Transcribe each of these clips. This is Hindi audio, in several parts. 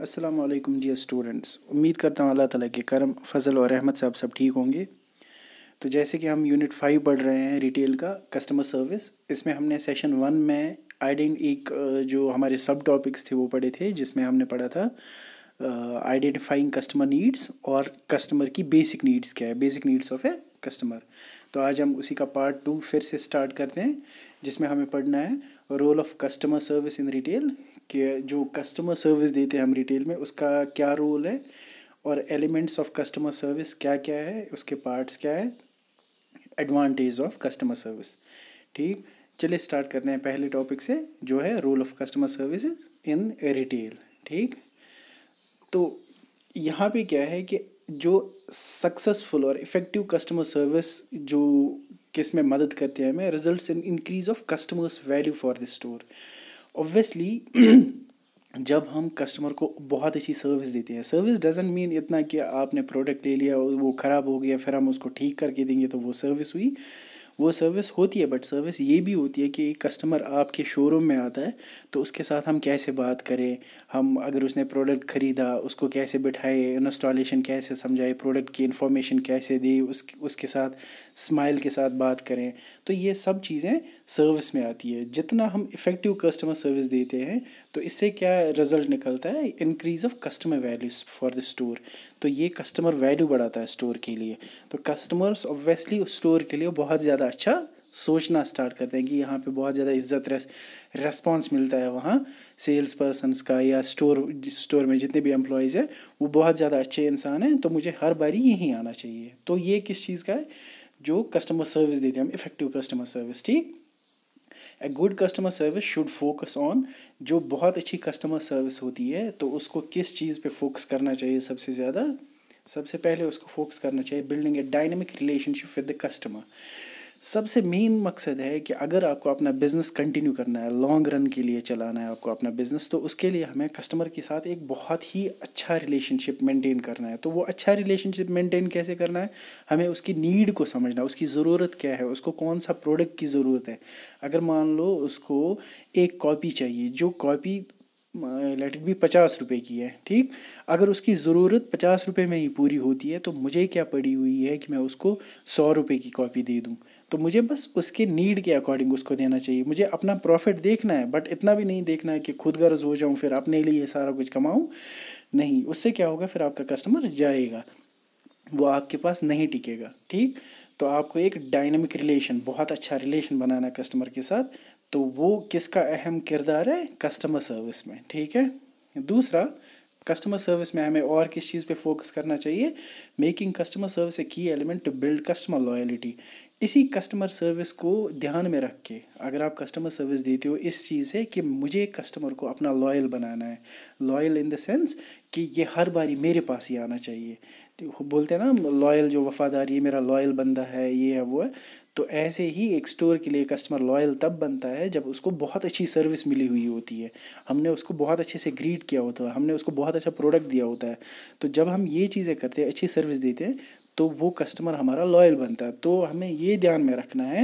असलम जी स्टूडेंट्स उम्मीद करता हूँ अल्लाह ताला के करम फजल और रहमत से आप सब ठीक होंगे तो जैसे कि हम यूनिट फाइव पढ़ रहे हैं रिटेल का कस्टमर सर्विस इसमें हमने सेशन वन में आइडेंट एक जो हमारे सब टॉपिक्स थे वो पढ़े थे जिसमें हमने पढ़ा था आइडेंटिफाइंग कस्टमर नीड्स और कस्टमर की बेसिक नीड्स क्या है basic needs of a customer तो आज हम उसी का पार्ट टू फिर से स्टार्ट करते हैं जिसमें हमें पढ़ना है role of customer service in retail कि जो कस्टमर सर्विस देते हैं हम रिटेल में उसका क्या रोल है और एलिमेंट्स ऑफ कस्टमर सर्विस क्या क्या है उसके पार्ट्स क्या है एडवांटेज ऑफ कस्टमर सर्विस ठीक चलिए स्टार्ट करते हैं पहले टॉपिक से जो है role of customer service in retail ठीक तो यहाँ पे क्या है कि जो सक्सेसफुल और इफ़ेक्टिव कस्टमर सर्विस जो किस में मदद करते हैं हमें results in increase of customers value for the store obviously जब हम कस्टमर को बहुत अच्छी सर्विस देते हैं सर्विस डजेंट मीन इतना कि आपने प्रोडक्ट ले लिया वो ख़राब हो गया फिर हम उसको ठीक करके देंगे तो वो सर्विस हुई वो सर्विस होती है बट सर्विस ये भी होती है कि एक कस्टमर आपके शोरूम में आता है तो उसके साथ हम कैसे बात करें हम अगर उसने प्रोडक्ट ख़रीदा उसको कैसे बिठाए इंस्टॉलेशन कैसे समझाए प्रोडक्ट की इन्फॉर्मेशन कैसे दी उस उसके साथ स्माइल के साथ बात करें तो ये सब चीज़ें सर्विस में आती है जितना हम इफ़ेक्टिव कस्टमर सर्विस देते हैं तो इससे क्या रिजल्ट निकलता है increase of customer value for the store तो ये कस्टमर वैल्यू बढ़ाता है स्टोर के लिए तो कस्टमर्स ऑब्वियसली उस स्टोर के लिए बहुत ज़्यादा अच्छा सोचना स्टार्ट करते हैं कि यहाँ पे बहुत ज़्यादा इज्जत रेस्पॉन्स मिलता है वहाँ सेल्स पर्सनस का या स्टोर स्टोर में जितने भी एम्प्लॉयज़ हैं वो बहुत ज़्यादा अच्छे इंसान हैं तो मुझे हर बारी यहीं आना चाहिए तो ये किस चीज़ का है जो कस्टमर सर्विस देते हैं हम इफ़ेक्टिव कस्टमर सर्विस ठीक a good customer service should focus on जो बहुत अच्छी कस्टमर सर्विस होती है तो उसको किस चीज़ पे फोकस करना चाहिए सबसे ज़्यादा सबसे पहले उसको फोकस करना चाहिए building a dynamic relationship with the customer सबसे मेन मकसद है कि अगर आपको अपना बिज़नेस कंटिन्यू करना है लॉन्ग रन के लिए चलाना है आपको अपना बिज़नेस तो उसके लिए हमें कस्टमर के साथ एक बहुत ही अच्छा रिलेशनशिप मेंटेन करना है तो वो अच्छा रिलेशनशिप मेंटेन कैसे करना है हमें उसकी नीड को समझना है उसकी ज़रूरत क्या है उसको कौन सा प्रोडक्ट की ज़रूरत है अगर मान लो उसको एक कॉपी चाहिए जो कॉपी लेट इट भी पचास रुपए की है ठीक अगर उसकी ज़रूरत पचास रुपये में ही पूरी होती है तो मुझे क्या पड़ी हुई है कि मैं उसको सौ रुपए की कॉपी दे दूँ तो मुझे बस उसके नीड के अकॉर्डिंग उसको देना चाहिए मुझे अपना प्रॉफिट देखना है बट इतना भी नहीं देखना है कि खुद गर्ज हो जाऊँ फिर अपने लिए सारा कुछ कमाऊँ नहीं उससे क्या होगा फिर आपका कस्टमर जाएगा वो आपके पास नहीं टिकेगा ठीक तो आपको एक डायनेमिक रिलेशन बहुत अच्छा रिलेशन बनाना है कस्टमर के साथ तो वो किसका अहम किरदार है कस्टमर सर्विस में ठीक है दूसरा कस्टमर सर्विस में हमें और किस चीज़ पे फोकस करना चाहिए making customer service a key element to build customer loyalty इसी कस्टमर सर्विस को ध्यान में रख के अगर आप कस्टमर सर्विस देते हो इस चीज़ से कि मुझे कस्टमर को अपना लॉयल बनाना है लॉयल इन द सेंस कि ये हर बारी मेरे पास ही आना चाहिए तो बोलते हैं ना लॉयल जो वफादार ये मेरा लॉयल बंदा है ये है वो है तो ऐसे ही एक स्टोर के लिए कस्टमर लॉयल तब बनता है जब उसको बहुत अच्छी सर्विस मिली हुई होती है हमने उसको बहुत अच्छे से ग्रीट किया होता है हमने उसको बहुत अच्छा प्रोडक्ट दिया होता है तो जब हम ये चीज़ें करते हैं अच्छी सर्विस देते हैं तो वो कस्टमर हमारा लॉयल बनता है तो हमें ये ध्यान में रखना है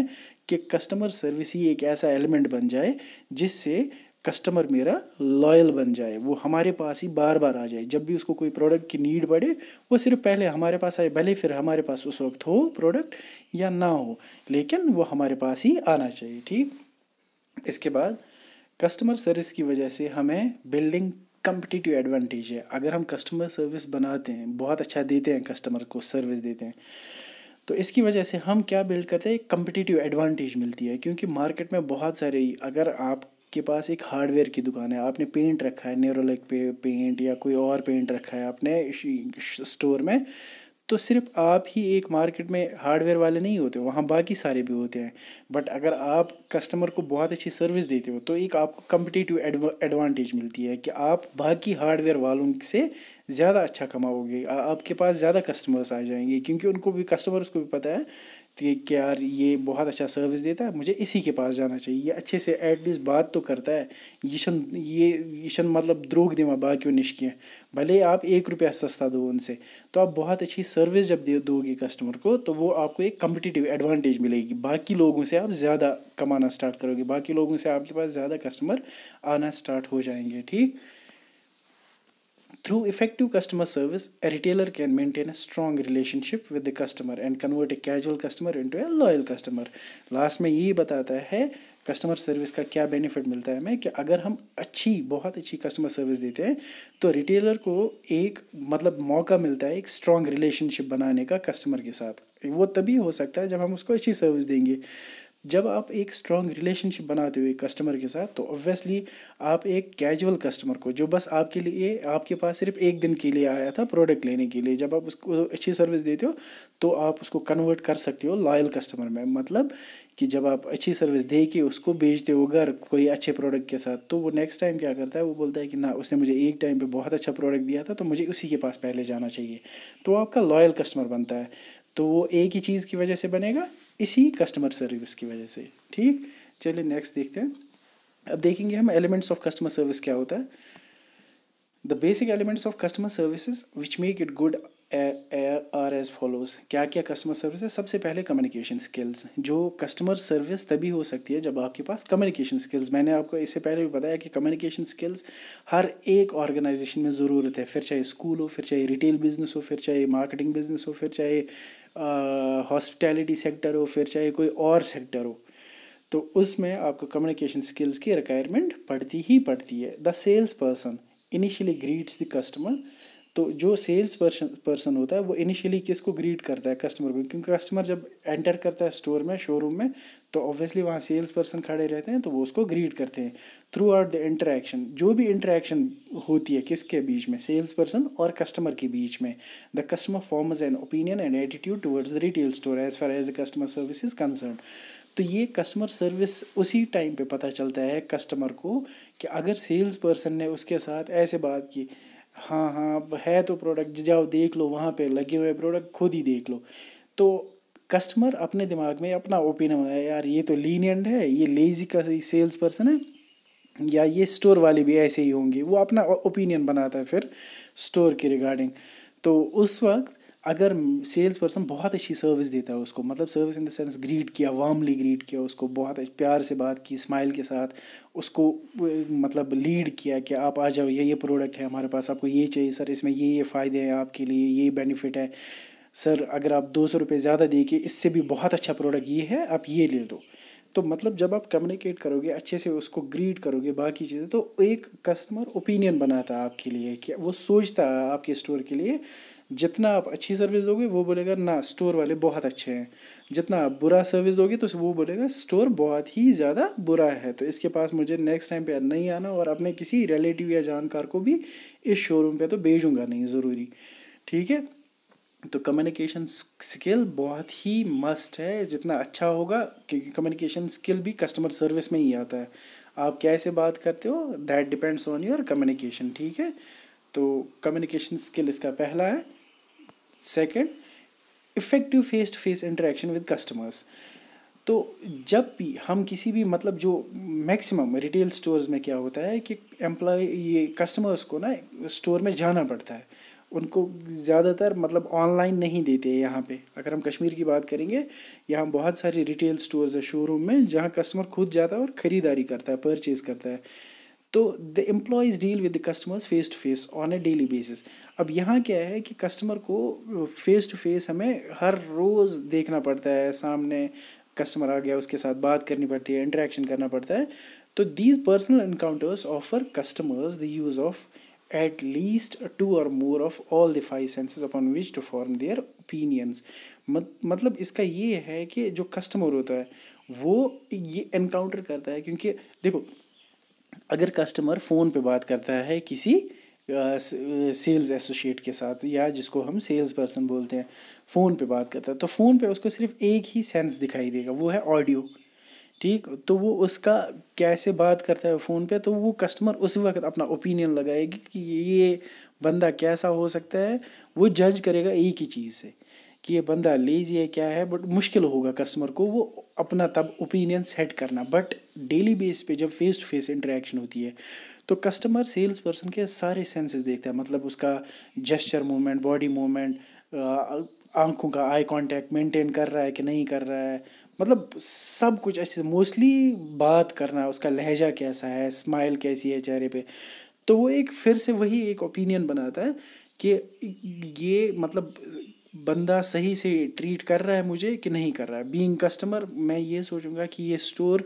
कि कस्टमर सर्विस ही एक ऐसा एलिमेंट बन जाए जिससे कस्टमर मेरा लॉयल बन जाए वो हमारे पास ही बार बार आ जाए जब भी उसको कोई प्रोडक्ट की नीड पड़े वो सिर्फ पहले हमारे पास आए भले फिर हमारे पास उस वक्त हो प्रोडक्ट या ना हो लेकिन वो हमारे पास ही आना चाहिए ठीक इसके बाद कस्टमर सर्विस की वजह से हमें बिल्डिंग कंपटीटिव एडवांटेज है अगर हम कस्टमर सर्विस बनाते हैं बहुत अच्छा देते हैं कस्टमर को सर्विस देते हैं तो इसकी वजह से हम क्या बिल्ड करते हैं कम्पटिटिव एडवांटेज मिलती है क्योंकि मार्केट में बहुत सारे अगर आपके पास एक हार्डवेयर की दुकान है आपने पेंट रखा है नेरोलिक पे पेंट या कोई और पेंट रखा है आपने स्टोर में तो सिर्फ आप ही एक मार्केट में हार्डवेयर वाले नहीं होते वहाँ बाकी सारे भी होते हैं बट अगर आप कस्टमर को बहुत अच्छी सर्विस देते हो तो एक आपको कम्पिटिटिव एडवांटेज मिलती है कि आप बाकी हार्डवेयर वालों से ज़्यादा अच्छा कमाओगे आपके पास ज़्यादा कस्टमर्स आ जाएंगे क्योंकि उनको भी कस्टमर्स को भी पता है कि यार ये बहुत अच्छा सर्विस देता है मुझे इसी के पास जाना चाहिए ये अच्छे से एटलीस्ट बात तो करता है शन ये शन मतलब द्रोग देवा बाकी निश भले आप एक रुपया सस्ता दो उनसे तो आप बहुत अच्छी सर्विस जब दे दोगे कस्टमर को तो वो आपको एक कम्पिटिटिव एडवांटेज मिलेगी बाकी लोगों से आप ज़्यादा कमाना स्टार्ट करोगे बाकी लोगों से आपके पास ज़्यादा कस्टमर आना स्टार्ट हो जाएंगे ठीक Through effective customer service, a retailer can maintain a strong relationship with the customer and convert a casual customer into a loyal customer. Last में ये बताता है कस्टमर सर्विस का क्या बेनिफिट मिलता है हमें कि अगर हम अच्छी बहुत अच्छी कस्टमर सर्विस देते हैं तो रिटेलर को एक मतलब मौका मिलता है एक स्ट्रॉन्ग रिलेशनशिप बनाने का कस्टमर के साथ वो तभी हो सकता है जब हम उसको अच्छी सर्विस देंगे जब आप एक स्ट्रॉन्ग रिलेशनशिप बनाते हुए कस्टमर के साथ तो ऑब्वियसली आप एक कैजुअल कस्टमर को जो बस आपके लिए आपके पास सिर्फ एक दिन के लिए आया था प्रोडक्ट लेने के लिए जब आप उसको अच्छी सर्विस देते हो तो आप उसको कन्वर्ट कर सकते हो लॉयल कस्टमर में मतलब कि जब आप अच्छी सर्विस दे के उसको बेचते हो घर कोई अच्छे प्रोडक्ट के साथ तो वो नेक्स्ट टाइम क्या करता है वो बोलता है कि ना उसने मुझे एक टाइम पे बहुत अच्छा प्रोडक्ट दिया था तो मुझे उसी के पास पहले जाना चाहिए तो आपका लॉयल कस्टमर बनता है तो वो एक ही चीज़ की वजह से बनेगा इसी कस्टमर सर्विस की वजह से ठीक चलिए नेक्स्ट देखते हैं अब देखेंगे हम एलिमेंट्स ऑफ कस्टमर सर्विस क्या होता है the basic elements of customer services which make it good are as follows क्या क्या कस्टमर सर्विस है सबसे पहले कम्युनिकेशन स्किल्स जो कस्टमर सर्विस तभी हो सकती है जब आपके पास कम्युनिकेशन स्किल्स मैंने आपको इससे पहले भी बताया कि कम्युनिकेशन स्किल्स हर एक ऑर्गेनाइजेशन में ज़रूरत है फिर चाहे स्कूल हो फिर चाहे रिटेल बिजनेस हो फिर चाहे मार्केटिंग बिजनेस हो फिर चाहे हॉस्पिटैलिटी सेक्टर हो फिर चाहे कोई और सेक्टर हो तो उसमें आपको कम्युनिकेशन स्किल्स की रिक्वायरमेंट पड़ती ही पड़ती है the sales person initially greets the customer तो जो सेल्स पर्सन पर्सन होता है वो इनिशियली किसको ग्रीट करता है कस्टमर को क्योंकि कस्टमर जब एंटर करता है स्टोर में शोरूम में तो ऑब्वियसली वहाँ सेल्स पर्सन खड़े रहते हैं तो वो उसको ग्रीट करते हैं थ्रू आउट द इंटरेक्शन जो भी इंटरेक्शन होती है किसके बीच में सेल्स पर्सन और कस्टमर के बीच में the customer forms an opinion and attitude towards the retail store as far as the customer service is concern तो ये कस्टमर सर्विस उसी टाइम पे पता चलता है कस्टमर को कि अगर सेल्स पर्सन ने उसके साथ ऐसे बात की हाँ हाँ है तो प्रोडक्ट जाओ देख लो वहाँ पे लगे हुए प्रोडक्ट खुद ही देख लो तो कस्टमर अपने दिमाग में अपना ओपिनियन बनाया यार ये तो लीनियंट है ये लेजी का सेल्स पर्सन है या ये स्टोर वाले भी ऐसे ही होंगे वो अपना ओपिनियन बनाता है फिर स्टोर के रिगार्डिंग तो उस वक्त अगर सेल्स पर्सन बहुत अच्छी सर्विस देता है उसको मतलब service in the sense greet किया वार्मली ग्रीट किया उसको बहुत प्यार से बात की स्माइल के साथ उसको मतलब लीड किया कि आप आ जाओ ये ये प्रोडक्ट है हमारे पास आपको ये चाहिए सर इसमें ये ये फ़ायदे हैं आपके लिए ये बेनिफिट है सर अगर आप दो सौ रुपये ज़्यादा दे के इससे भी बहुत अच्छा प्रोडक्ट ये है आप ये ले लो तो मतलब जब आप कम्युनिकेट करोगे अच्छे से उसको ग्रीट करोगे बाकी चीज़ें तो एक कस्टमर ओपिनियन बनाता है आपके लिए कि वो सोचता है आपके स्टोर के लिए जितना आप अच्छी सर्विस दोगे वो बोलेगा ना स्टोर वाले बहुत अच्छे हैं जितना आप बुरा सर्विस दोगे तो वो बोलेगा स्टोर बहुत ही ज़्यादा बुरा है तो इसके पास मुझे नेक्स्ट टाइम पे नहीं आना और अपने किसी रिलेटिव या जानकार को भी इस शोरूम पे तो भेजूँगा नहीं ज़रूरी ठीक है तो कम्युनिकेशन स्किल बहुत ही मस्ट है जितना अच्छा होगा क्योंकि कम्युनिकेशन स्किल भी कस्टमर सर्विस में ही आता है आप कैसे बात करते हो that depends on your communication ठीक है तो कम्युनिकेशन स्किल इसका पहला है second effective face to face interaction with customers तो जब भी हम किसी भी मतलब जो मैक्सिमम रिटेल स्टोर्स में क्या होता है कि एम्प्लॉय ये कस्टमर्स को ना स्टोर में जाना पड़ता है उनको ज़्यादातर मतलब ऑनलाइन नहीं देते हैं यहाँ पे अगर हम कश्मीर की बात करेंगे यहाँ बहुत सारे रिटेल स्टोर्स है शोरूम में जहाँ कस्टमर खुद जाता है और ख़रीदारी करता है परचेज़ करता है तो the employees deal with the customers face to face on a daily basis अब यहाँ क्या है कि कस्टमर को फेस टू फेस हमें हर रोज़ देखना पड़ता है सामने कस्टमर आ गया उसके साथ बात करनी पड़ती है इंटरेक्शन करना पड़ता है तो these personal encounters offer customers the use of at least two और more of all the five senses upon which to form their opinions मत, मतलब इसका ये है कि जो कस्टमर होता है वो ये इनकाउंटर करता है क्योंकि देखो अगर कस्टमर फ़ोन पे बात करता है किसी सेल्स एसोशिएट के साथ या जिसको हम सेल्स पर्सन बोलते हैं फ़ोन पे बात करता है तो फ़ोन पे उसको सिर्फ एक ही सेंस दिखाई देगा वो है ऑडियो ठीक तो वो उसका कैसे बात करता है फ़ोन पे तो वो कस्टमर उस वक्त अपना ओपिनियन लगाएगी कि ये बंदा कैसा हो सकता है वो जज करेगा एक ही चीज़ से कि ये बंदा लेजी क्या है बट मुश्किल होगा कस्टमर को वो अपना तब ओपिनियन सेट करना बट डेली बेस पे जब फेस टू फेस इंटरेक्शन होती है तो कस्टमर सेल्स पर्सन के सारे सेंसेस देखता है मतलब उसका जेस्चर मूवमेंट बॉडी मूवमेंट आंखों का आई कांटेक्ट मेंटेन कर रहा है कि नहीं कर रहा है मतलब सब कुछ ऐसे मोस्टली बात करना उसका लहजा कैसा है स्माइल कैसी है चेहरे पे तो वो एक फिर से वही एक ओपिनियन बनाता है कि ये मतलब बंदा सही से ट्रीट कर रहा है मुझे कि नहीं कर रहा है बीइंग कस्टमर मैं ये सोचूंगा कि ये स्टोर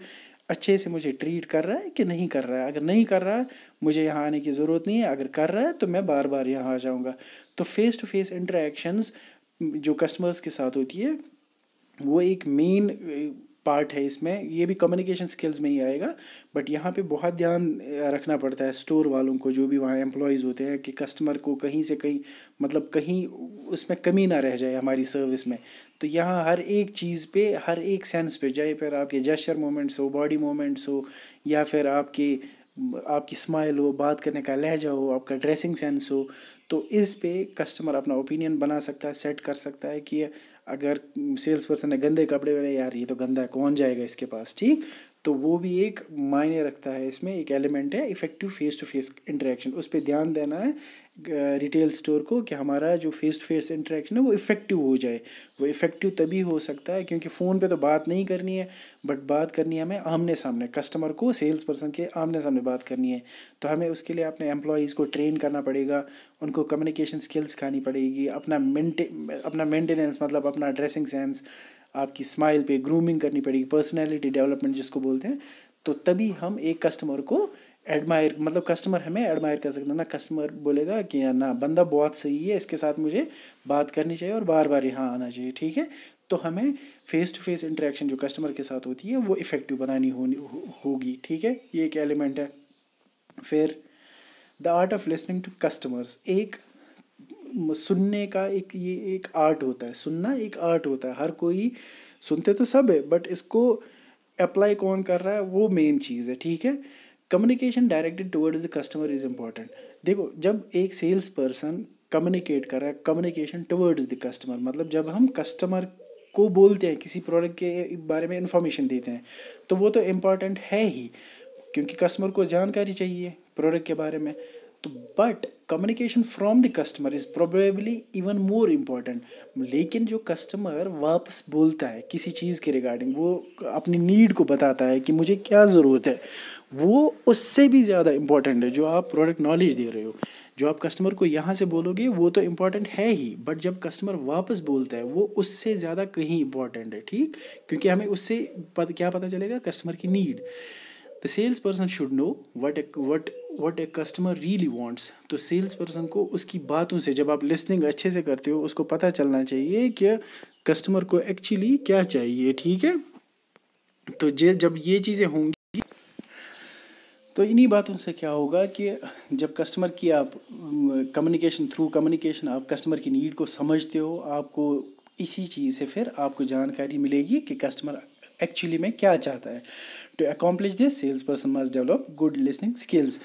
अच्छे से मुझे ट्रीट कर रहा है कि नहीं कर रहा है अगर नहीं कर रहा है मुझे यहाँ आने की ज़रूरत नहीं है अगर कर रहा है तो मैं बार बार यहाँ आ जाऊँगा तो फेस टू फेस इंटरेक्शंस जो कस्टमर्स के साथ होती है वो एक मेन पार्ट है इसमें ये भी कम्युनिकेशन स्किल्स में ही आएगा बट यहाँ पे बहुत ध्यान रखना पड़ता है स्टोर वालों को जो भी वहाँ एम्प्लॉयज़ होते हैं कि कस्टमर को कहीं से कहीं मतलब कहीं उसमें कमी ना रह जाए हमारी सर्विस में तो यहाँ हर एक चीज़ पे हर एक सेंस पे चाहे फिर आपके जेस्चर मोमेंट्स हो बॉडी मोमेंट्स हो या फिर आपके आपकी स्माइल हो बात करने का लहजा हो आपका ड्रेसिंग सेंस हो तो इस पे कस्टमर अपना ओपिनियन बना सकता है सेट कर सकता है कि अगर सेल्स पर्सन ने गंदे कपड़े पहने यार ये तो गंदा है कौन जाएगा इसके पास ठीक तो वो भी एक मायने रखता है इसमें एक एलिमेंट है effective face to face interaction उस पर ध्यान देना है रिटेल स्टोर को कि हमारा जो फेस टू फेस इंटरेक्शन है वो इफेक्टिव हो जाए वो इफेक्टिव तभी हो सकता है क्योंकि फ़ोन पे तो बात नहीं करनी है बट बात करनी है हमें आमने सामने कस्टमर को सेल्स पर्सन के आमने सामने बात करनी है तो हमें उसके लिए अपने एम्प्लॉयज़ को ट्रेन करना पड़ेगा उनको कम्युनिकेशन स्किल्स सिखानी पड़ेगी अपना मेंटे अपना मेंटेनेंस मतलब अपना ड्रेसिंग सेंस आपकी स्माइल पे ग्रूमिंग करनी पड़ेगी पर्सनैलिटी डेवलपमेंट जिसको बोलते हैं तो तभी हम एक कस्टमर को एडमायर मतलब कस्टमर हमें एडमायर कर सकते हैं ना कस्टमर बोलेगा कि ना बंदा बहुत सही है इसके साथ मुझे बात करनी चाहिए और बार बार यहाँ आना चाहिए ठीक है तो हमें फेस टू फेस इंटरेक्शन जो कस्टमर के साथ होती है वो इफ़ेक्टिव बनानी होनी होगी ठीक है ये एक एलिमेंट है फिर the art of listening to customers एक सुनने का एक ये एक आर्ट होता है सुनना एक आर्ट होता है हर कोई सुनते तो सब है बट इसको अप्लाई कौन कर रहा है वो मेन चीज़ है ठीक है communication directed towards the customer is important देखो जब एक सेल्स पर्सन कम्युनिकेट कर रहा है कम्युनिकेशन टुवर्ड्स द कस्टमर मतलब जब हम कस्टमर को बोलते हैं किसी प्रोडक्ट के बारे में इंफॉर्मेशन देते हैं तो वो तो इम्पॉर्टेंट है ही क्योंकि कस्टमर को जानकारी चाहिए प्रोडक्ट के बारे में तो but communication from the customer is probably even more important लेकिन जो कस्टमर वापस बोलता है किसी चीज़ के रिगार्डिंग वो अपनी नीड को बताता है कि मुझे क्या ज़रूरत है वो उससे भी ज़्यादा इम्पॉर्टेंट है जो आप प्रोडक्ट नॉलेज दे रहे हो जो आप कस्टमर को यहाँ से बोलोगे वो तो इम्पॉर्टेंट है ही बट जब कस्टमर वापस बोलता है वो उससे ज़्यादा कहीं इम्पॉर्टेंट है ठीक क्योंकि हमें उससे पत, क्या पता चलेगा कस्टमर की need the sales person should know what what what a customer really wants तो सेल्स पर्सन को उसकी बातों से जब आप लिसनिंग अच्छे से करते हो उसको पता चलना चाहिए कि कस्टमर को एक्चुअली क्या चाहिए ठीक है तो जे जब ये चीज़ें होंगी तो इन्हीं बातों से क्या होगा कि जब कस्टमर की आप कम्युनिकेशन थ्रू कम्युनिकेशन आप कस्टमर की नीड को समझते हो आपको इसी चीज़ से फिर आपको जानकारी मिलेगी कि कस्टमर एक्चुअली में क्या चाहता है to accomplish this sales person must develop good listening skills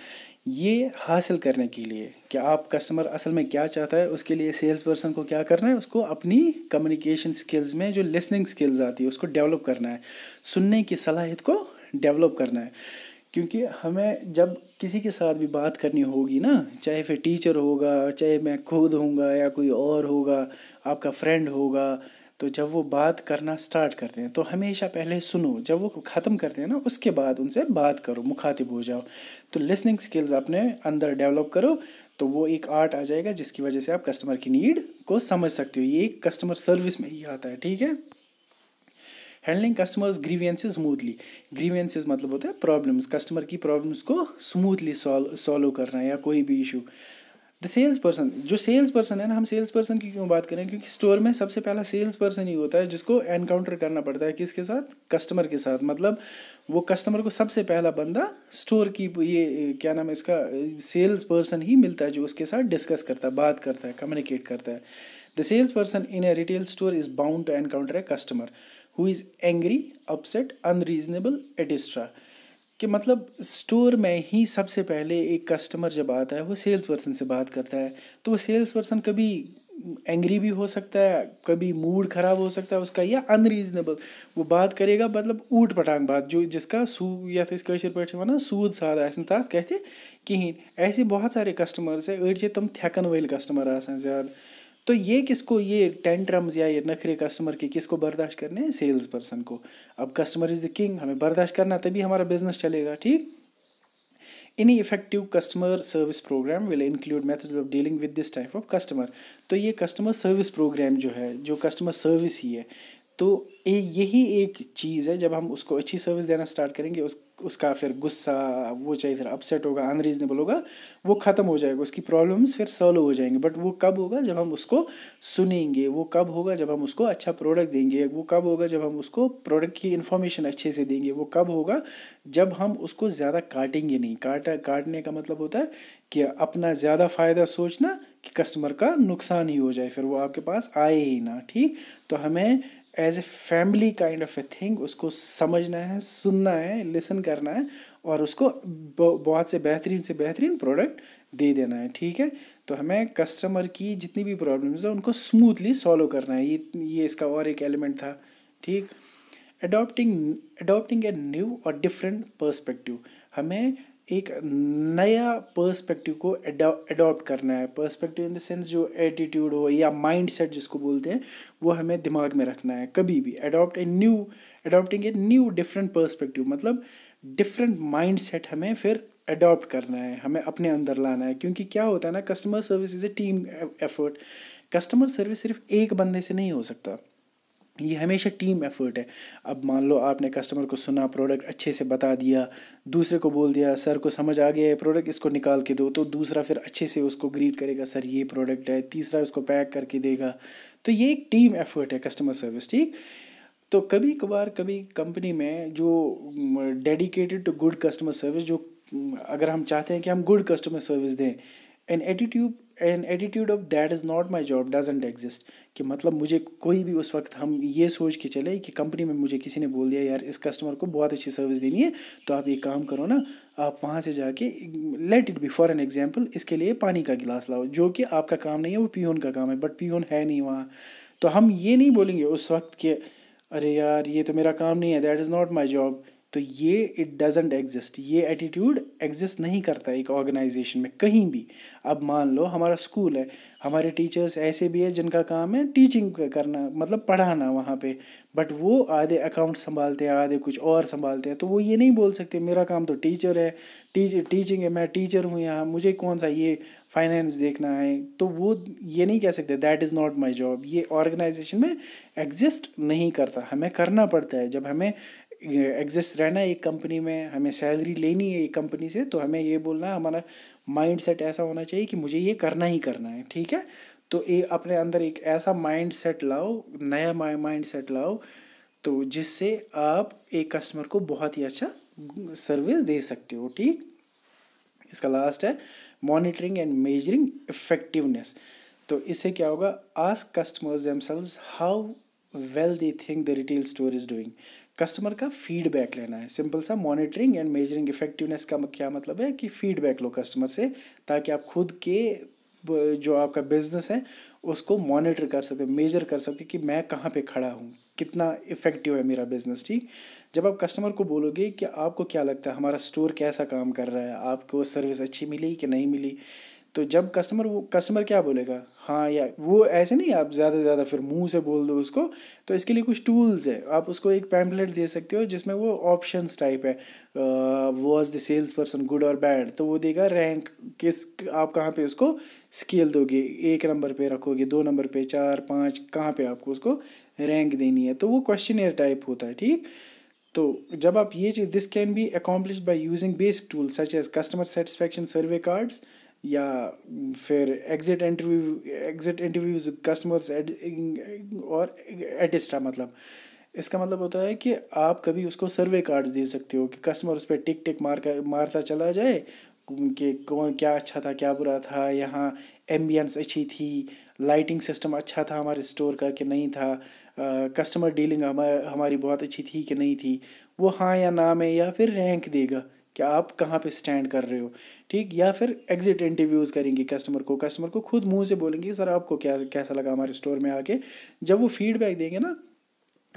ये हासिल करने के लिए कि आप कस्टमर असल में क्या चाहता है उसके लिए सेल्स पर्सन को क्या करना है उसको अपनी कम्युनिकेशन स्किल्स में जो लिसनिंग स्किल्स आती है उसको डेवलप करना है सुनने की सलाहित को डेवलप करना है क्योंकि हमें जब किसी के साथ भी बात करनी होगी ना चाहे फिर टीचर होगा चाहे मैं खुद होऊंगा या कोई और होगा आपका फ्रेंड होगा तो जब वो बात करना स्टार्ट करते हैं तो हमेशा पहले सुनो जब वो ख़त्म करते हैं ना उसके बाद उनसे बात करो मुखातिब हो जाओ तो लिसनिंग स्किल्स अपने अंदर डेवलप करो तो वो एक आर्ट आ जाएगा जिसकी वजह से आप कस्टमर की नीड को समझ सकते हो ये एक कस्टमर सर्विस में ही आता है ठीक है handling customers grievances smoothly grievances मतलब होता है प्रॉब्लम्स कस्टमर की प्रॉब्लम्स को स्मूथली सॉल्व सॉल्व करना या कोई भी इशू द सेल्स पर्सन जो सेल्स पर्सन है ना हम सेल्स पर्सन की क्यों बात करें क्योंकि स्टोर में सबसे पहला सेल्स पर्सन ही होता है जिसको एनकाउंटर करना पड़ता है किसके साथ कस्टमर के साथ मतलब वो कस्टमर को सबसे पहला बंदा स्टोर की ये क्या नाम है इसका सेल्स पर्सन ही मिलता है जो उसके साथ डिस्कस करता है बात करता है कम्युनिकेट करता है the sales person in a retail store is bound to encounter a customer who is angry upset unreasonable etcetera कि मतलब स्टोर में ही सबसे पहले एक कस्टमर जब आता है वो सेल्स पर्सन से बात करता है तो वो सेल्स पर्सन कभी एंग्री भी हो सकता है कभी मूड ख़राब हो सकता है उसका या अनरीजनेबल वो बात करेगा मतलब ऊट पटांग बात जो जिसका सू या तो कशिर पर ना सूद साध आसन तथा कहते कहीं ऐसे बहुत सारे कस्टमर्स है अड़ तुम थकन वाले कस्टमर आसान ज्यादा तो ये किसको ये टेन ट्रम्स या ये नखरे कस्टमर के किसको बर्दाश्त करने हैं सेल्स पर्सन को अब कस्टमर इज द किंग हमें बर्दाश्त करना तभी हमारा बिजनेस चलेगा ठीक any effective customer service program will include method of dealing with this type of customer तो ये कस्टमर सर्विस प्रोग्राम जो है जो कस्टमर सर्विस ही है तो यही एक चीज़ है जब हम उसको अच्छी सर्विस देना स्टार्ट करेंगे उस उसका फिर गुस्सा वो चाहे फिर अपसेट होगा अनरीजनेबल होगा वो ख़त्म हो जाएगा उसकी प्रॉब्लम्स फिर सॉल्व हो जाएंगे बट वो कब होगा जब हम उसको सुनेंगे वो कब होगा जब हम उसको अच्छा प्रोडक्ट देंगे वो कब होगा जब हम उसको प्रोडक्ट की इन्फॉर्मेशन अच्छे से देंगे वो कब होगा जब हम उसको ज़्यादा काटेंगे नहीं काटा काटने का मतलब होता है कि अपना ज़्यादा फ़ायदा सोचना कि कस्टमर का नुकसान ही हो जाए फिर वो आपके पास आए ही ना ठीक तो हमें as a family kind of a thing उसको समझना है सुनना है लिसन करना है और उसको बहुत से बेहतरीन से बेहतरीन प्रोडक्ट दे देना है ठीक है तो हमें कस्टमर की जितनी भी प्रॉब्लम्स है उनको स्मूथली सॉल्व करना है ये ये इसका और एक एलिमेंट था ठीक अडोप्टिंग अडोप्टिंग ए न्यू और डिफरेंट पर्सपेक्टिव हमें एक नया पर्सपेक्टिव को अडॉप्ट करना है पर्सपेक्टिव इन द सेंस जो एटीट्यूड हो या माइंड सेट जिसको बोलते हैं वो हमें दिमाग में रखना है कभी भी adopt a new adopting a new different perspective मतलब डिफरेंट माइंड सेट हमें फिर अडॉप्ट करना है हमें अपने अंदर लाना है क्योंकि क्या होता है ना customer service is a team effort customer service सिर्फ एक बंदे से नहीं हो सकता ये हमेशा टीम एफर्ट है अब मान लो आपने कस्टमर को सुना प्रोडक्ट अच्छे से बता दिया दूसरे को बोल दिया सर को समझ आ गया है प्रोडक्ट इसको निकाल के दो तो दूसरा फिर अच्छे से उसको ग्रीट करेगा सर ये प्रोडक्ट है तीसरा उसको पैक करके देगा तो ये एक टीम एफर्ट है कस्टमर सर्विस ठीक तो कभी कभार कभी कंपनी में जो dedicated to good customer service जो अगर हम चाहते हैं कि हम गुड कस्टमर सर्विस दें an attitude an attitude of that is not my job doesn't exist कि मतलब मुझे कोई भी उस वक्त हम ये सोच के चले कि कंपनी में मुझे किसी ने बोल दिया यार इस कस्टमर को बहुत अच्छी सर्विस देनी है तो आप ये काम करो ना आप वहाँ से जाके let it be for an example इसके लिए पानी का गिलास लाओ जो कि आपका काम नहीं है वो पियोन का काम है बट पियोन है नहीं वहाँ तो हम ये नहीं बोलेंगे उस वक्त कि अरे यार ये तो मेरा काम नहीं है that is not my job तो ये इट डजेंट एग्जिस्ट ये एटीट्यूड एग्जिस्ट नहीं करता एक ऑर्गेनाइजेशन में कहीं भी अब मान लो हमारा स्कूल है हमारे टीचर्स ऐसे भी हैं जिनका काम है टीचिंग करना मतलब पढ़ाना वहाँ पे बट वो आधे अकाउंट संभालते हैं आधे कुछ और संभालते हैं तो वो ये नहीं बोल सकते मेरा काम तो टीचर है टीच टीचिंग है मैं टीचर हूँ यहाँ मुझे कौन सा ये फाइनेंस देखना है तो वो ये नहीं कह सकते that is not my job ये ऑर्गेनाइजेशन में एग्जिस्ट नहीं करता हमें करना पड़ता है जब हमें एग्जिस्ट रहना है एक कंपनी में हमें सैलरी लेनी है एक कंपनी से तो हमें ये बोलना है हमारा माइंड सेट ऐसा होना चाहिए कि मुझे ये करना ही करना है ठीक है तो ये अपने अंदर एक ऐसा माइंड सेट लाओ नया माइंड सेट लाओ तो जिससे आप एक कस्टमर को बहुत ही अच्छा सर्विस दे सकते हो ठीक इसका लास्ट है मॉनिटरिंग एंड मेजरिंग इफेक्टिवनेस तो इससे क्या होगा ask customers themselves how well they think the retail store is doing customer का फीडबैक लेना है सिंपल सा मॉनिटरिंग एंड मेजरिंग इफेक्टिवनेस का क्या मतलब है कि फीडबैक लो कस्टमर से ताकि आप खुद के जो आपका बिजनेस है उसको मॉनिटर कर सके मेजर कर सके कि मैं कहाँ पे खड़ा हूँ कितना इफ़ेक्टिव है मेरा बिज़नेस ठीक जब आप कस्टमर को बोलोगे कि आपको क्या लगता है हमारा स्टोर कैसा काम कर रहा है आपको सर्विस अच्छी मिली कि नहीं मिली तो जब कस्टमर वो कस्टमर क्या बोलेगा हाँ या वो ऐसे नहीं आप ज़्यादा से ज़्यादा फिर मुंह से बोल दो उसको तो इसके लिए कुछ टूल्स है आप उसको एक पैम्पलेट दे सकते हो जिसमें वो ऑप्शन टाइप है was the sales person good और बैड तो वो देगा रैंक किस आप कहाँ पे उसको स्केल दोगे एक नंबर पे रखोगे दो नंबर पे चार पाँच कहाँ पे आपको उसको रैंक देनी है तो वो क्वेश्चन टाइप होता है ठीक तो जब आप ये चीज़ this can be accomplish by using basic tools such as customer satisfaction survey cards या फिर exit interview exit interviews customers और एटिस्टा मतलब इसका मतलब होता है कि आप कभी उसको सर्वे कार्ड्स दे सकते हो कि कस्टमर उस पर टिक टिक मार कर मारता चला जाए कि कौन क्या अच्छा था क्या बुरा था यहाँ एम्बियंस अच्छी थी लाइटिंग सिस्टम अच्छा था हमारे स्टोर का कि नहीं था कस्टमर डीलिंग हमारी हमारी बहुत अच्छी थी कि नहीं थी वो हाँ या ना में या फिर रैंक देगा कि आप कहाँ पे स्टैंड कर रहे हो ठीक या फिर एग्जिट इंटरव्यूज़ करेंगे कस्टमर को कस्टमर को खुद मुंह से बोलेंगे सर आपको क्या कैसा लगा हमारे स्टोर में आके जब वो फीडबैक देंगे ना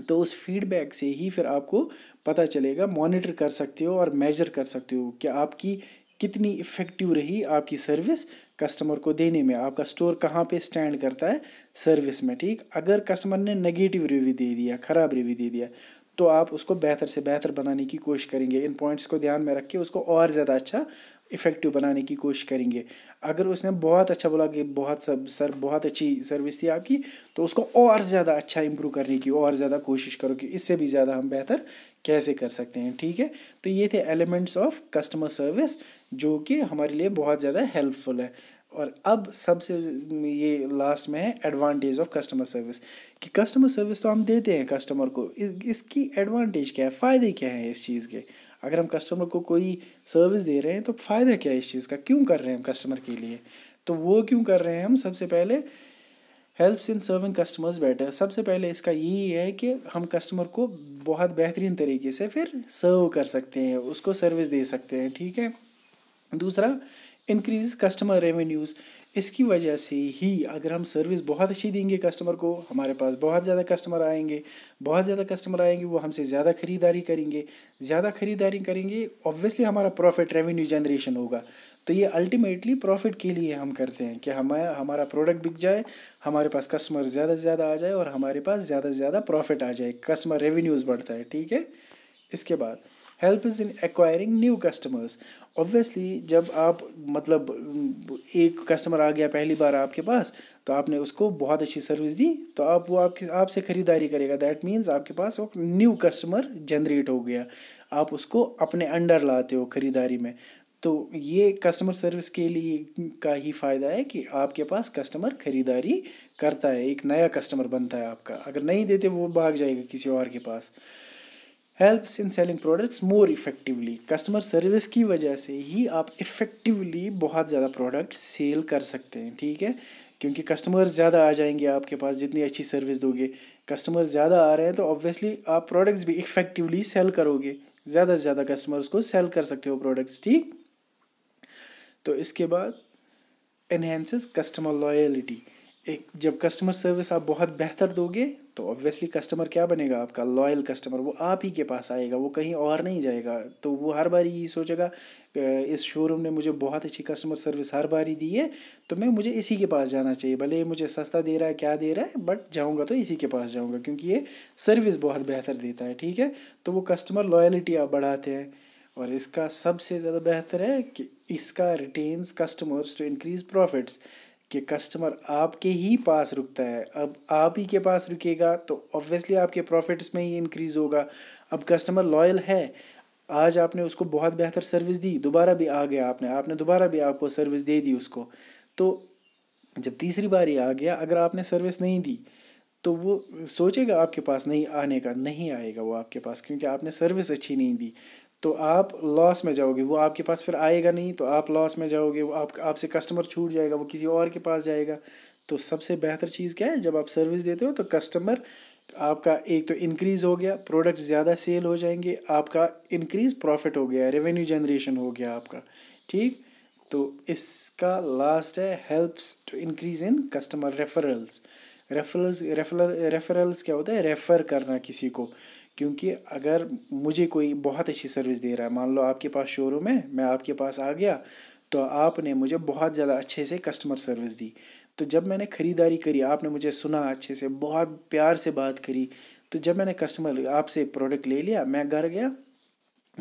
तो उस फीडबैक से ही फिर आपको पता चलेगा मॉनिटर कर सकते हो और मेजर कर सकते हो कि आपकी कितनी इफ़ेक्टिव रही आपकी सर्विस कस्टमर को देने में आपका स्टोर कहाँ पे स्टैंड करता है सर्विस में ठीक अगर कस्टमर ने नेगेटिव रिव्यू दे दिया ख़राब रिव्यू दे दिया तो आप उसको बेहतर से बेहतर बनाने की कोशिश करेंगे इन पॉइंट्स को ध्यान में रख के उसको और ज़्यादा अच्छा इफ़ेक्टिव बनाने की कोशिश करेंगे अगर उसने बहुत अच्छा बोला कि बहुत सब सर बहुत अच्छी सर्विस थी आपकी तो उसको और ज़्यादा अच्छा इम्प्रूव करने की और ज़्यादा कोशिश करो कि इससे भी ज़्यादा हम बेहतर कैसे कर सकते हैं ठीक है तो ये the elements of customer service जो कि हमारे लिए बहुत ज़्यादा हेल्पफुल है और अब सबसे ये लास्ट में है एडवांटेज ऑफ कस्टमर सर्विस कि कस्टमर सर्विस तो हम देते हैं कस्टमर को इस, इसकी एडवांटेज क्या है फ़ायदे क्या हैं इस चीज़ के अगर हम कस्टमर को कोई सर्विस दे रहे हैं तो फ़ायदा क्या है इस चीज़ का क्यों कर रहे हैं हम कस्टमर के लिए तो वो क्यों कर रहे हैं हम सबसे पहले helps in serving customers better सबसे पहले इसका यही है कि हम कस्टमर को बहुत बेहतरीन तरीके से फिर सर्व कर सकते हैं उसको सर्विस दे सकते हैं ठीक है दूसरा इंक्रीज कस्टमर रेवेन्यूज़ इसकी वजह से ही अगर हम सर्विस बहुत अच्छी देंगे कस्टमर को हमारे पास बहुत ज़्यादा कस्टमर आएंगे बहुत ज़्यादा कस्टमर आएंगे वो हमसे ज़्यादा खरीदारी करेंगे ज़्यादा खरीदारी करेंगे ऑब्वियसली हमारा प्रॉफिट रेवेन्यू जनरेशन होगा तो ये अल्टीमेटली प्रॉफिट के लिए हम करते हैं कि हम हमारा प्रोडक्ट बिक जाए हमारे पास कस्टमर ज़्यादा से ज़्यादा आ जाए और हमारे पास ज़्यादा से ज़्यादा प्रॉफिट आ जाए कस्टमर रेवेन्यूज़ बढ़ता है ठीक है इसके बाद help is in acquiring new customers obviously जब आप मतलब एक कस्टमर आ गया पहली बार आपके पास तो आपने उसको बहुत अच्छी सर्विस दी तो आप वो आपके आपसे ख़रीदारी करेगा दैट मीन्स आपके पास वो न्यू कस्टमर जनरेट हो गया आप उसको अपने अंडर लाते हो ख़रीदारी में तो ये कस्टमर सर्विस के लिए का ही फ़ायदा है कि आपके पास कस्टमर ख़रीदारी करता है एक नया कस्टमर बनता है आपका अगर नहीं देते वो भाग जाएगा किसी और के पास helps in selling products more effectively customer service की वजह से ही आप इफ़ेक्टिवली बहुत ज़्यादा प्रोडक्ट सेल कर सकते हैं ठीक है क्योंकि कस्टमर ज़्यादा आ जाएंगे आपके पास जितनी अच्छी सर्विस दोगे कस्टमर ज़्यादा आ रहे हैं तो ऑब्वियसली आप प्रोडक्ट्स भी इफ़ेक्टिवली सेल करोगे ज़्यादा से ज़्यादा कस्टमर्स को सेल कर सकते हो प्रोडक्ट्स ठीक तो इसके बाद इन्हेंसेस कस्टमर लॉयलिटी एक जब कस्टमर सर्विस आप बहुत बेहतर दोगे तो ऑब्वियसली कस्टमर क्या बनेगा आपका लॉयल कस्टमर वो आप ही के पास आएगा वो कहीं और नहीं जाएगा तो वो हर बार यही सोचेगा इस शोरूम ने मुझे बहुत अच्छी कस्टमर सर्विस हर बार ही दी है तो मैं मुझे इसी के पास जाना चाहिए भले मुझे सस्ता दे रहा है क्या दे रहा है बट जाऊँगा तो इसी के पास जाऊँगा क्योंकि ये सर्विस बहुत बेहतर देता है ठीक है तो वो कस्टमर लॉयलिटी आप बढ़ाते हैं और इसका सबसे ज़्यादा बेहतर है कि इसका retains customers to increase profits कि कस्टमर आपके ही पास रुकता है अब आप ही के पास रुकेगा तो ऑब्वियसली आपके प्रॉफिट्स में ही इंक्रीज़ होगा अब कस्टमर लॉयल है आज आपने उसको बहुत बेहतर सर्विस दी दोबारा भी आ गया आपने आपने दोबारा भी आपको सर्विस दे दी उसको तो जब तीसरी बार ये आ गया अगर आपने सर्विस नहीं दी तो वो सोचेगा आपके पास नहीं आने का नहीं आएगा वो आपके पास क्योंकि आपने सर्विस अच्छी नहीं दी तो आप लॉस में जाओगे वो आपके पास फिर आएगा नहीं तो आप लॉस में जाओगे वो आप आपसे कस्टमर छूट जाएगा वो किसी और के पास जाएगा तो सबसे बेहतर चीज़ क्या है जब आप सर्विस देते हो तो कस्टमर आपका एक तो इंक्रीज़ हो गया प्रोडक्ट ज़्यादा सेल हो जाएंगे आपका इंक्रीज़ प्रॉफिट हो गया रेवेन्यू जनरेशन हो गया आपका ठीक तो इसका लास्ट है helps to increase in customer referrals referrals refer referrals क्या होता है रेफ़र करना किसी को क्योंकि अगर मुझे कोई बहुत अच्छी सर्विस दे रहा है मान लो आपके पास शोरूम है मैं आपके पास आ गया तो आपने मुझे बहुत ज़्यादा अच्छे से कस्टमर सर्विस दी तो जब मैंने ख़रीदारी करी आपने मुझे सुना अच्छे से बहुत प्यार से बात करी तो जब मैंने कस्टमर आपसे प्रोडक्ट ले लिया मैं घर गया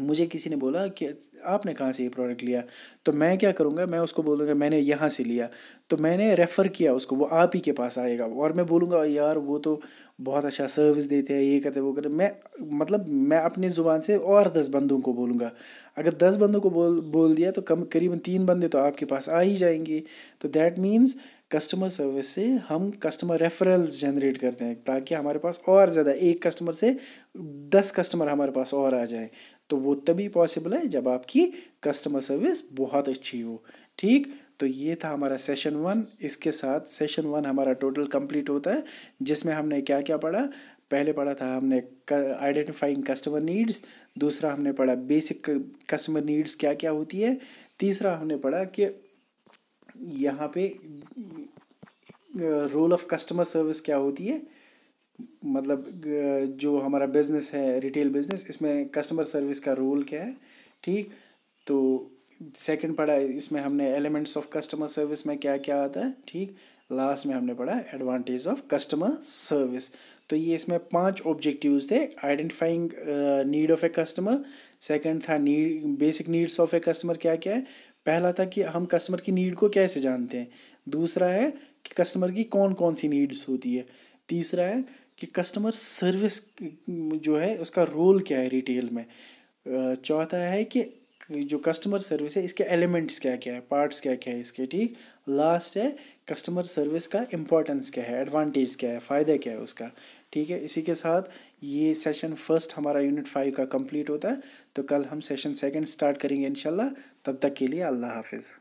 मुझे किसी ने बोला कि आपने कहाँ से ये प्रोडक्ट लिया तो मैं क्या करूँगा मैं उसको बोलूँगा मैंने यहाँ से लिया तो मैंने रेफ़र किया उसको वो आप ही के पास आएगा और मैं बोलूँगा यार वो तो बहुत अच्छा सर्विस देते हैं ये करते वो करते मैं मतलब मैं अपनी ज़ुबान से और दस बंदों को बोलूँगा अगर दस बंदों को बोल बोल दिया तो कम करीबन तीन बंदे तो आपके पास आ ही जाएंगे तो दैट मीन्स कस्टमर सर्विस से हम कस्टमर रेफरल्स जनरेट करते हैं ताकि हमारे पास और ज़्यादा एक कस्टमर से दस कस्टमर हमारे पास और आ जाए तो वो तभी पॉसिबल है जब आपकी कस्टमर सर्विस बहुत अच्छी हो ठीक तो ये था हमारा सेशन वन इसके साथ सेशन वन हमारा टोटल कंप्लीट होता है जिसमें हमने क्या क्या पढ़ा पहले पढ़ा था हमने आइडेंटिफाइंग कस्टमर नीड्स दूसरा हमने पढ़ा बेसिक कस्टमर नीड्स क्या क्या होती है तीसरा हमने पढ़ा कि यहाँ पे रोल ऑफ कस्टमर सर्विस क्या होती है मतलब जो हमारा बिजनेस है रिटेल बिजनेस इसमें कस्टमर सर्विस का रोल क्या है ठीक तो सेकंड पढ़ा इसमें हमने एलिमेंट्स ऑफ कस्टमर सर्विस में क्या क्या आता है ठीक लास्ट में हमने पढ़ा एडवांटेज ऑफ कस्टमर सर्विस तो ये इसमें पांच ऑब्जेक्टिव्स थे identifying need of a customer second था need basic needs of a customer क्या क्या है पहला था कि हम कस्टमर की नीड को कैसे जानते हैं दूसरा है कि कस्टमर की कौन कौन सी नीड्स होती है तीसरा है कि कस्टमर सर्विस जो है उसका रोल क्या है रिटेल में uh, चौथा है कि जो कस्टमर सर्विस है इसके एलिमेंट्स क्या क्या है पार्ट्स क्या क्या है इसके ठीक लास्ट है कस्टमर सर्विस का इम्पोर्टेंस क्या है एडवांटेज क्या है फ़ायदा क्या है उसका ठीक है इसी के साथ ये सेशन फर्स्ट हमारा यूनिट फाइव का कंप्लीट होता है तो कल हम सेशन सेकंड स्टार्ट करेंगे इंशाल्लाह तब तक के लिए अल्लाह हाफिज़